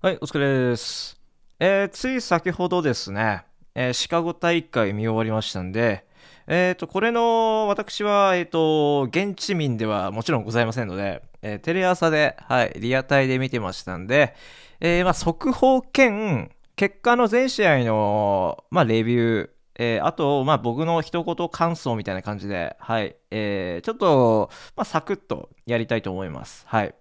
はい、お疲れです。えー、つい先ほどですね、えー、シカゴ大会見終わりましたんで、えっ、ー、と、これの、私は、えっ、と、現地民ではもちろんございませんので、えテレ朝で、はい、リアタイで見てましたんで、えまあ、速報兼、結果の全試合の、まあ、レビュー、えー、あと、まあ、僕の一言感想みたいな感じで、はい、えー、ちょっと、まあ、サクッとやりたいと思います。はい。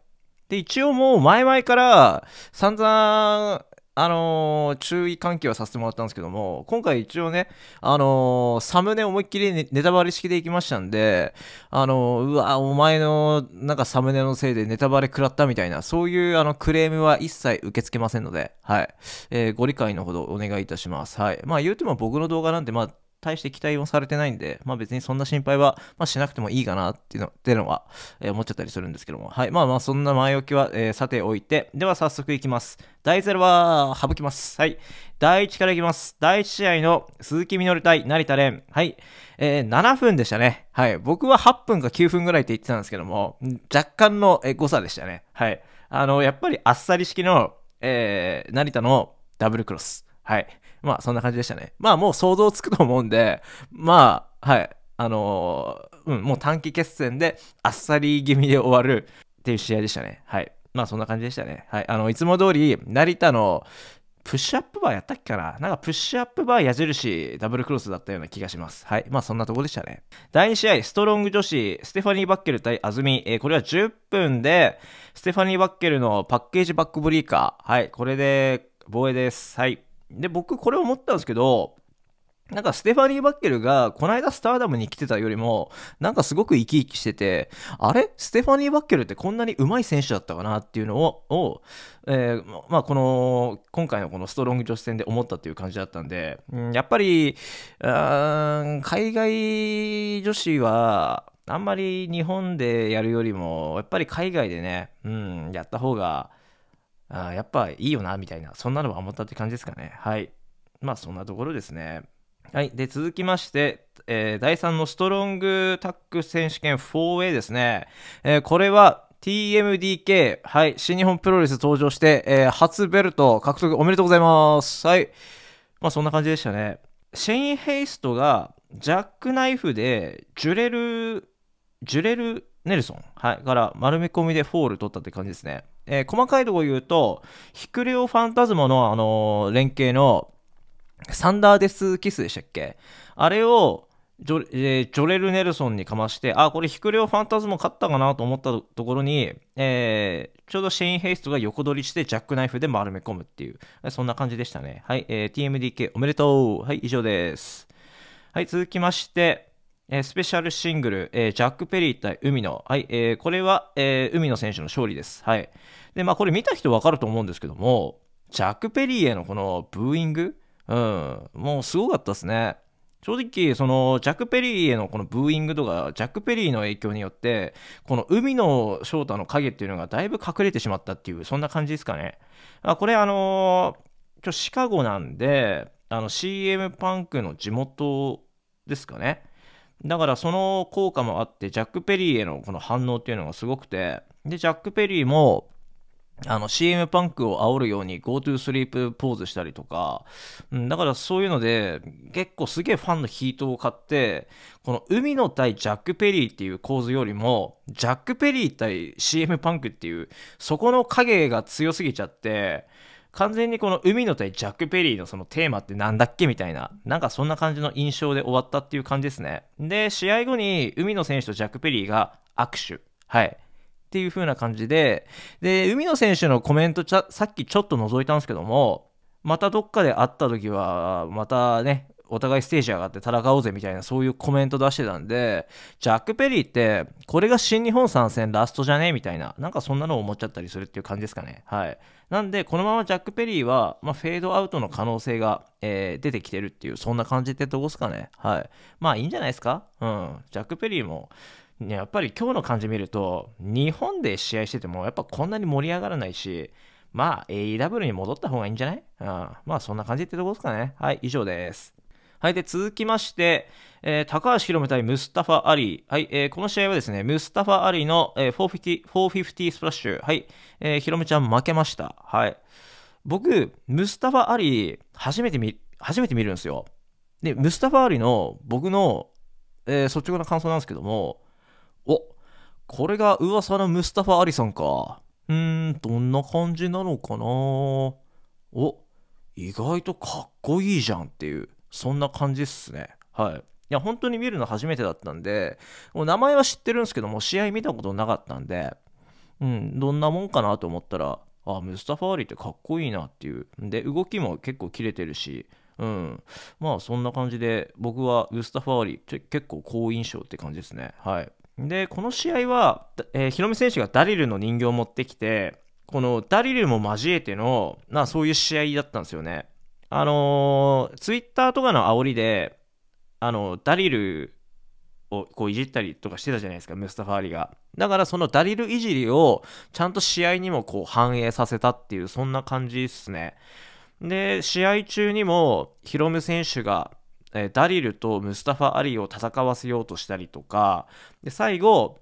で、一応もう前々から散々、あのー、注意喚起はさせてもらったんですけども、今回一応ね、あのー、サムネ思いっきりネタバレ式でいきましたんで、あのー、うわ、お前のなんかサムネのせいでネタバレ食らったみたいな、そういうあのクレームは一切受け付けませんので、はい。えご理解のほどお願いいたします。はい。まあ言うても僕の動画なんで、まあ、対して期待もされてないんで、まあ別にそんな心配は、まあ、しなくてもいいかなっていうのていうのは、えー、思っちゃったりするんですけども。はい。まあまあそんな前置きは、えー、さておいて、では早速いきます。第0は省きます。はい。第1からいきます。第1試合の鈴木みのる対成田蓮。はい。えー、7分でしたね。はい。僕は8分か9分ぐらいって言ってたんですけども、若干の誤差でしたね。はい。あの、やっぱりあっさり式の、えー、成田のダブルクロス。はい。まあ、そんな感じでしたね。まあ、もう想像つくと思うんで、まあ、はい。あのー、うん、もう短期決戦で、あっさり気味で終わるっていう試合でしたね。はい。まあ、そんな感じでしたね。はい。あの、いつも通り、成田の、プッシュアップバーやったっけかななんかプッシュアップバー矢印ダブルクロスだったような気がします。はい。まあそんなとこでしたね。第2試合、ストロング女子、ステファニー・バッケル対アズミ。えー、これは10分で、ステファニー・バッケルのパッケージバックブリーカー。はい。これで、防衛です。はい。で、僕これ思ったんですけど、なんかステファニー・バッケルが、この間スターダムに来てたよりも、なんかすごく生き生きしてて、あれステファニー・バッケルってこんなに上手い選手だったかなっていうのを、をえー、まあこの、今回のこのストロング女子戦で思ったっていう感じだったんで、うん、やっぱり、海外女子は、あんまり日本でやるよりも、やっぱり海外でね、うん、やった方が、あやっぱいいよな、みたいな、そんなのは思ったって感じですかね。はい。まあそんなところですね。はい。で、続きまして、えー、第3のストロングタック選手権 4A ですね。えー、これは、TMDK、はい、新日本プロレス登場して、えー、初ベルト獲得おめでとうございます。はい。まあそんな感じでしたね。シェイン・ヘイストがジャックナイフでジュレル、ジュレル・ネルソン、はい、から丸め込みでフォール取ったって感じですね。えー、細かいとこ言うと、ヒクレオ・ファンタズモの、あのー、連携の、サンダーデス・キスでしたっけあれをジョ,、えー、ジョレル・ネルソンにかまして、あ、これヒクレオ・ファンタズモ勝ったかなと思ったところに、えー、ちょうどシェイン・ヘイストが横取りしてジャックナイフで丸め込むっていう、そんな感じでしたね。はい、えー、TMDK おめでとう。はい、以上です。はい、続きまして、えー、スペシャルシングル、えー、ジャック・ペリー対海野、はいえー、これは、え海野選手の勝利です。はいでまあ、これ見た人分かると思うんですけども、ジャック・ペリーへのこのブーイング、うん、もうすごかったですね。正直、そのジャック・ペリーへのこのブーイングとか、ジャック・ペリーの影響によって、この海野翔太の影っていうのがだいぶ隠れてしまったっていう、そんな感じですかね。あこれ、あのー、シカゴなんで、あの CM パンクの地元ですかね。だからその効果もあって、ジャック・ペリーへのこの反応っていうのがすごくて、で、ジャック・ペリーも、あの CM パンクを煽るように Go to Sleep ポーズしたりとか、うん、だからそういうので結構すげえファンのヒートを買ってこの海の対ジャック・ペリーっていう構図よりもジャック・ペリー対 CM パンクっていうそこの影が強すぎちゃって完全にこの海の対ジャック・ペリーのそのテーマってなんだっけみたいな、なんかそんな感じの印象で終わったっていう感じですね。で、試合後に海野選手とジャック・ペリーが握手。はい。っていう風な感じで、で、海野選手のコメントさっきちょっと覗いたんですけども、またどっかで会った時は、またね、お互いステージ上がって戦おうぜみたいなそういうコメント出してたんで、ジャック・ペリーって、これが新日本参戦ラストじゃねみたいな、なんかそんなのを思っちゃったりするっていう感じですかね。はい。なんで、このままジャック・ペリーは、まあ、フェードアウトの可能性が、えー、出てきてるっていう、そんな感じでどうすかね。はい。まあ、いいんじゃないですかうん。ジャック・ペリーも、ね、やっぱり今日の感じ見ると、日本で試合してても、やっぱこんなに盛り上がらないし、まあ、AEW に戻った方がいいんじゃないうん。まあ、そんな感じってとこすかね。はい、以上です。はい、で、続きまして、えー、高橋宏夢対ムスタファ・アリー。はい、えー、この試合はですね、ムスタファ・アリーの、えー、450, 450スプラッシュ。はい、えー、宏夢ちゃん負けました。はい。僕、ムスタファ・アリー、初めて見、初めて見るんですよ。で、ムスタファ・アリーの僕の、えー、率直な感想なんですけども、おこれが噂のムスタファ・アリさんか。うーん、どんな感じなのかなお意外とかっこいいじゃんっていう。そんな感じっすね。はい。いや、本当に見るの初めてだったんで、もう名前は知ってるんですけども、試合見たことなかったんで、うん、どんなもんかなと思ったら、あ、ムスタファーリってかっこいいなっていう。で、動きも結構切れてるし、うん、まあそんな感じで僕はムスタファーリ結構好印象って感じですね。はい、でこの試合は、えー、ヒロミ選手がダリルの人形を持ってきてこのダリルも交えての、なそういう試合だったんですよね。あのツイッターとかの煽りで、あの、ダリルをこういじったりとかしてたじゃないですか、ムスタファーリが。だからそのダリルいじりをちゃんと試合にもこう反映させたっていう、そんな感じですね。で、試合中にもヒロム選手が、えー、ダリルとムスタファ・アリを戦わせようとしたりとか、で最後、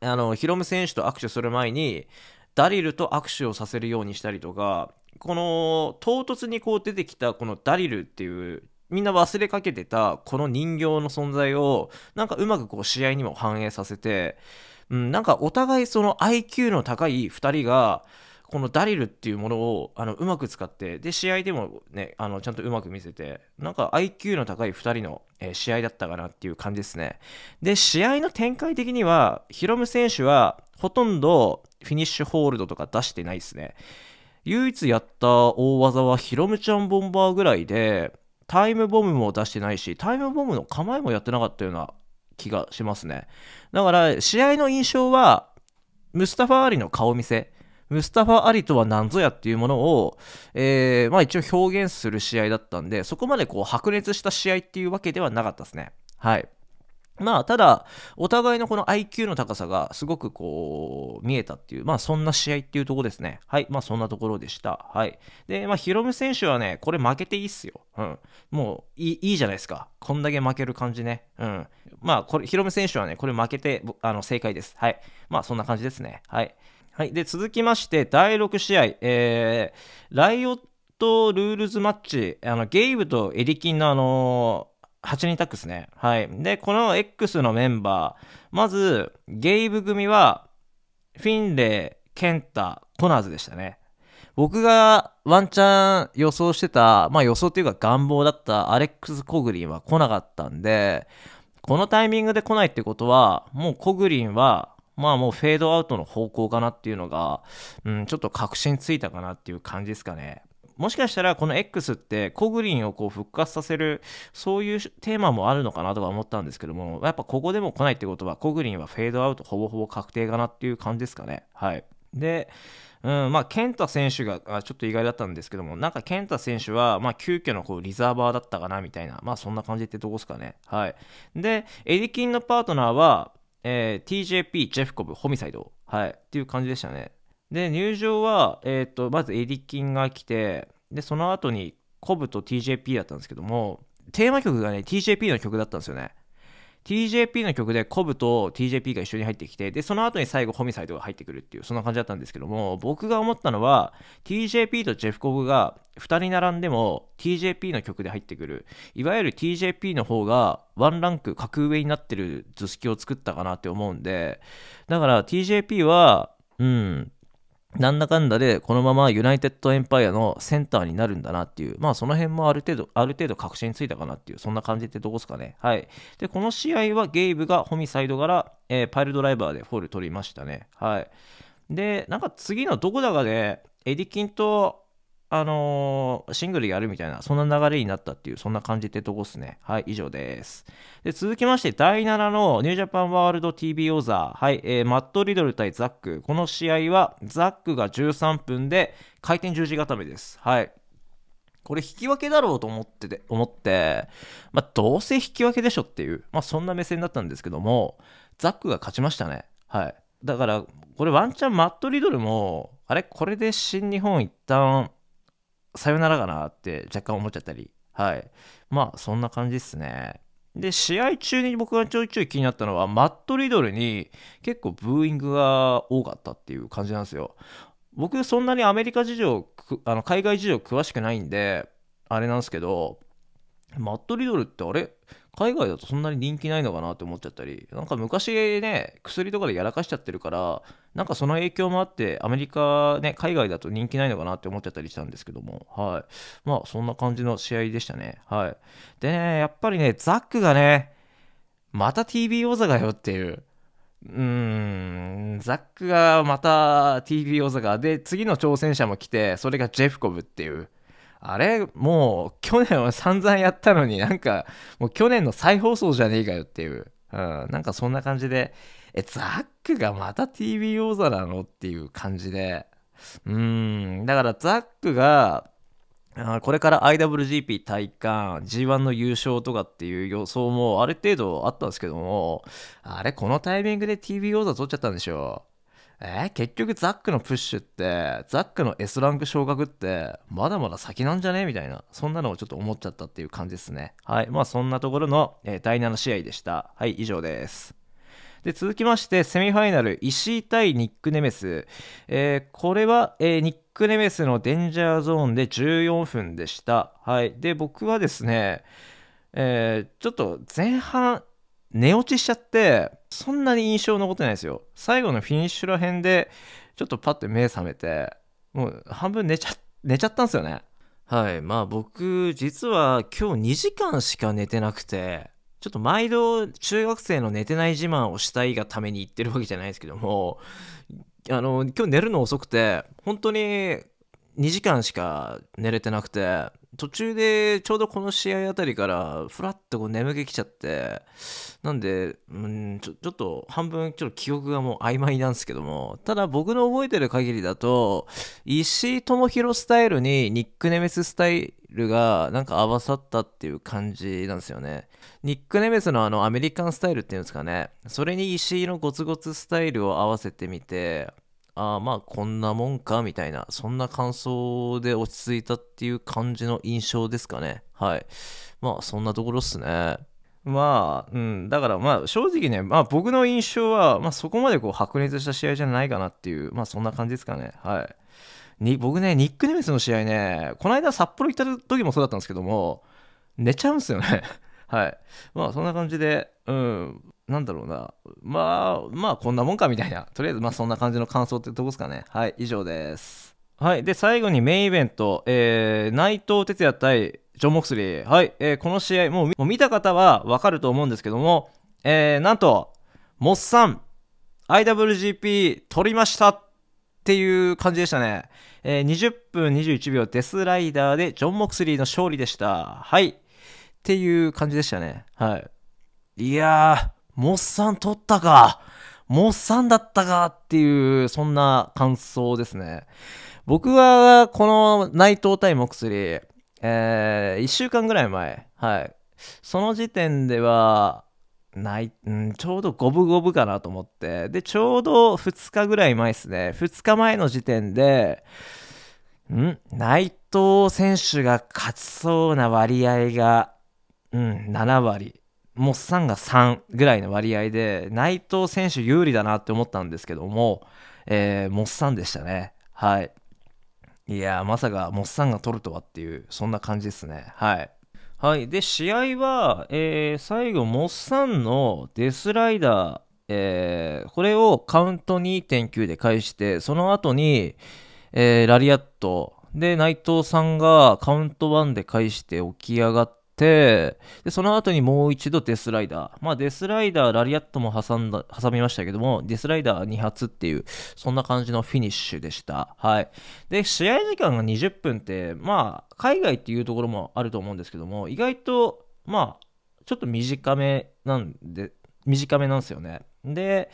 あのヒロム選手と握手する前に、ダリルと握手をさせるようにしたりとか、この唐突にこう出てきたこのダリルっていうみんな忘れかけてたこの人形の存在をなんかうまくこう試合にも反映させて、うん、なんかお互いその IQ の高い2人がこのダリルっていうものをあのうまく使ってで試合でもねあのちゃんとうまく見せてなんか IQ の高い2人の、試合だったかなっていう感じですねで試合の展開的にはヒロム選手はほとんどフィニッシュホールドとか出してないですね唯一やった大技はヒロムちゃんボンバーぐらいで、タイムボムも出してないし、タイムボムの構えもやってなかったような気がしますね。だから、試合の印象は、ムスタファ・アリの顔見せ。ムスタファ・アリとは何ぞやっていうものを、えー、まあ一応表現する試合だったんで、そこまでこう白熱した試合っていうわけではなかったですね。はい。まあ、ただ、お互いのこの IQ の高さがすごくこう、見えたっていう、まあ、そんな試合っていうとこですね。はい。まあ、そんなところでした。はい。で、まあ、ヒロム選手はね、これ負けていいっすよ。うん。もう、いい、いいじゃないですか。こんだけ負ける感じね。うん。まあ、これ、ヒロム選手はね、これ負けて、あの、正解です。はい。まあ、そんな感じですね。はい。はい。で、続きまして、第6試合、えー、ライオットルールズマッチ、あの、ゲイブとエリキンのあのー8人タックスね。はい。で、この X のメンバー、まず、ゲイブ組は、フィンレイ、ケンタ、コナーズでしたね。僕がワンチャン予想してた、まあ予想というか願望だったアレックス・コグリンは来なかったんで、このタイミングで来ないってことは、もうコグリンは、まあもうフェードアウトの方向かなっていうのが、うん、ちょっと確信ついたかなっていう感じですかね。もしかしたらこの X ってコグリンをこう復活させるそういうテーマもあるのかなとか思ったんですけどもやっぱここでも来ないってことはコグリンはフェードアウトほぼほぼ確定かなっていう感じですかねはいでうんまあ、健太選手がちょっと意外だったんですけども、なんか健太選手は、まあ、急遽のこうリザーバーだったかなみたいな、まあ、そんな感じってどこですかね。はい、で、エディキンのパートナーは、えー、TJP、ジェフコブ、ホミサイド、はい、っていう感じでしたね。で入場は、えーと、まずエディキンが来てでその後にコブと TJP だったんですけどもテーマ曲がね TJP の曲だったんですよね TJP の曲でコブと TJP が一緒に入ってきてでその後に最後ホミサイドが入ってくるっていうそんな感じだったんですけども僕が思ったのは TJP とジェフコブが2人並んでも TJP の曲で入ってくるいわゆる TJP の方がワンランク格上になってる図式を作ったかなって思うんでだから TJP はうんなんだかんだでこのままユナイテッドエンパイアのセンターになるんだなっていう、まあその辺もある程度、ある程度確信ついたかなっていう、そんな感じってどこですかね。はい。で、この試合はゲイブがホミサイドから、えー、パイルドライバーでフォール取りましたね。はい。で、なんか次のどこだかで、エディキンとあのー、シングルやるみたいな、そんな流れになったっていう、そんな感じってとこっすね。はい、以上です。で、続きまして、第7のニュージャパンワールド TV オーザー。はい、えー、マット・リドル対ザック。この試合は、ザックが13分で、回転十字固めです。はい。これ引き分けだろうと思ってて、思って、まあ、どうせ引き分けでしょっていう、まあ、そんな目線だったんですけども、ザックが勝ちましたね。はい。だから、これワンチャンマット・リドルも、あれこれで新日本一旦さよならかなって若干思っちゃったり、はい。まあ、そんな感じですね。で、試合中に僕がちょいちょい気になったのは、マット・リドルに結構ブーイングが多かったっていう感じなんですよ。僕、そんなにアメリカ事情、あの海外事情詳しくないんで、あれなんですけど、マット・リドルってあれ海外だとそんなに人気ないのかなって思っちゃったり、なんか昔ね、薬とかでやらかしちゃってるから、なんかその影響もあって、アメリカ、ね、海外だと人気ないのかなって思っちゃったりしたんですけども、はい。まあ、そんな感じの試合でしたね。はい。でね、やっぱりね、ザックがね、また TB 王座がよっていう。うーん、ザックがまた TB 王座が、で、次の挑戦者も来て、それがジェフコブっていう。あれ、もう、去年は 散々やったのになんか、もう去年の再放送じゃねえかよっていう。うん、なんかそんな感じで、え、ザックがまた TV 王座なのっていう感じで。うーん、だからザックが、これから IWGP 体感、G1 の優勝とかっていう予想もある程度あったんですけども、あれ、このタイミングで TV 王座取っちゃったんでしょう。えー、結局ザックのプッシュって、ザックの S ランク昇格って、まだまだ先なんじゃねみたいな、そんなのをちょっと思っちゃったっていう感じですね。はい。まあそんなところの、えー、第7試合でした。はい、以上です。で続きましてセミファイナル石井対ニック・ネメス、えー、これは、えー、ニック・ネメスのデンジャーゾーンで14分でした、はい、で僕はですね、えー、ちょっと前半寝落ちしちゃってそんなに印象残ってないですよ最後のフィニッシュら辺でちょっとパッて目覚めてもう半分寝ちゃ寝ちゃったんですよねはいまあ僕実は今日2時間しか寝てなくてちょっと毎度中学生の寝てない自慢をしたいがために言ってるわけじゃないですけども、あの、今日寝るの遅くて、本当に2時間しか寝れてなくて、途中でちょうどこの試合あたりからふらっとこう眠気きちゃってなんでうんちょちょっと半分ちょっと記憶がもう曖昧なんですけどもただ僕の覚えてる限りだと石井智弘スタイルにニック・ネメススタイルがなんか合わさったっていう感じなんですよね。ニック・ネメスのあのアメリカンスタイルっていうんですかね。それに石井のゴツゴツスタイルを合わせてみて、ああまあこんなもんかみたいな、そんな感想で落ち着いたっていう感じの印象ですかね。はい。まあそんなところっすね。まあ、うん、だからまあ正直ね、まあ僕の印象は、まあそこまでこう白熱した試合じゃないかなっていう、まあそんな感じですかね。はい。に僕ね、ニック・ネメスの試合ね、この間札幌行った時もそうだったんですけども、寝ちゃうんですよね。はい。まあ、そんな感じで、うん、なんだろうな。まあ、まあ、こんなもんかみたいな。とりあえず、まあ、そんな感じの感想ってとこですかね。はい、以上です。はい。で、最後にメインイベント、えー、内藤哲也対ジョン・モクスリー。はい。えー、この試合、もう見た方はわかると思うんですけども、えー、なんと、モッサン、IWGP 取りましたっていう感じでしたね。えー、20分21秒デスライダーでジョン・モクスリーの勝利でした。はい。っていう感じでしたね。はい。いやー、モッサン取ったか。モッサンだったかっていう、そんな感想ですね。僕は、この内藤対モクスリー、えー、1週間ぐらい前、はい。その時点では、ない、うん、ちょうど五分五分かなと思って、で、ちょうど2日ぐらい前ですね、2日前の時点で、ん内藤選手が勝ちそうな割合が、うん、7割、モッサンが3ぐらいの割合で、内藤選手有利だなって思ったんですけども、えー、モッサンでしたね。はい。いやまさかモッサンが取るとはっていう、そんな感じですね。はい。はい、で試合は、えー、最後、モッサンのデスライダー、えー、これをカウント2.9で返して、その後に、えー、ラリアットで内藤さんがカウント1で返して起き上がっ、で、その後にもう一度デスライダー。まあデスライダー、ラリアットも挟んだ、挟みましたけども、デスライダー2発っていう、そんな感じのフィニッシュでした。はい。で、試合時間が20分って、まあ、海外っていうところもあると思うんですけども、意外と、まあ、ちょっと短めなんで、短めなんですよね。で、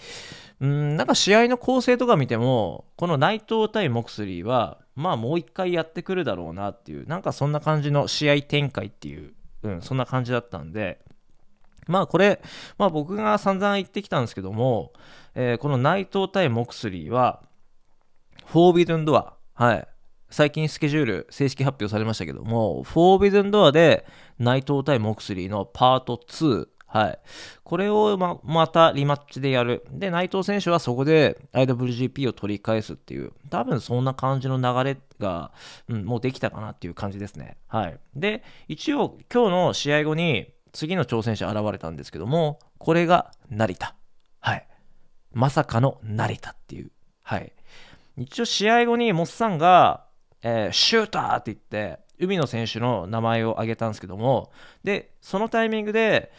うん、なんか試合の構成とか見ても、この内藤対モクスリーは、まあもう一回やってくるだろうなっていう、なんかそんな感じの試合展開っていううん、そんな感じだったんで、まあこれ、まあ僕が散々言ってきたんですけども、えー、この内藤対モクスリーは、フォービドゥンドア、はい、最近スケジュール正式発表されましたけども、フォービドゥンドアで内藤対モクスリーのパート2はい。これをま、またリマッチでやる。で、内藤選手はそこで IWGP を取り返すっていう、多分そんな感じの流れが、うん、もうできたかなっていう感じですね。はい。で、一応今日の試合後に次の挑戦者現れたんですけども、これが成田。はい。まさかの成田っていう。はい。一応試合後にモッサンが、えー、シューターって言って、海野選手の名前を挙げたんですけども、で、そのタイミングで、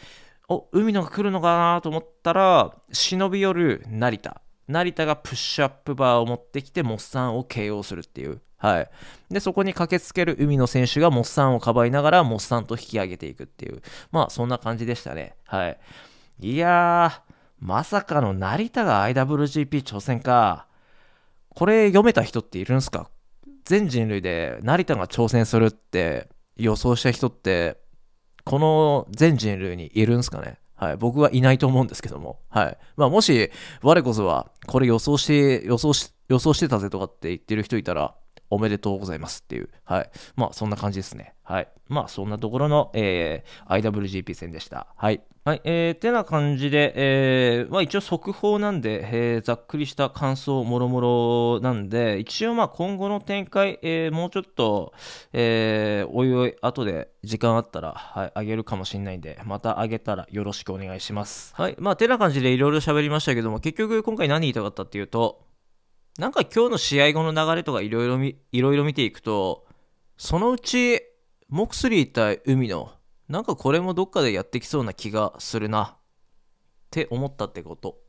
お、海野が来るのかなと思ったら、忍び寄る成田。成田がプッシュアップバーを持ってきて、モッサンを KO するっていう。はい。で、そこに駆けつける海野選手がモッサンをかばいながら、モッサンと引き上げていくっていう。まあ、そんな感じでしたね。はい。いやー、まさかの成田が IWGP 挑戦か。これ読めた人っているんすか全人類で成田が挑戦するって予想した人ってこの全人類にいるんですかねはい、僕はいないと思うんですけども、はいまあ、もし我こそはこれ予想して予想し予想してたぜとかって言ってる人いたらおめでとうございますっていう。はい。まあ、そんな感じですね。はい。まあ、そんなところの、えー、IWGP 戦でした。はい。はい。えー、てな感じで、えー、まあ一応速報なんで、えー、ざっくりした感想もろもろなんで、一応まあ今後の展開、えー、もうちょっと、えー、おいおい後で時間あったら、はい、あげるかもしれないんで、またあげたらよろしくお願いします。はい。まあ、てな感じでいろいろ喋りましたけども、結局今回何言いたかったっていうと、なんか今日の試合後の流れとかいろいろいろいろ見ていくと、そのうち、モクスリー対海野、なんかこれもどっかでやってきそうな気がするな、って思ったってこと。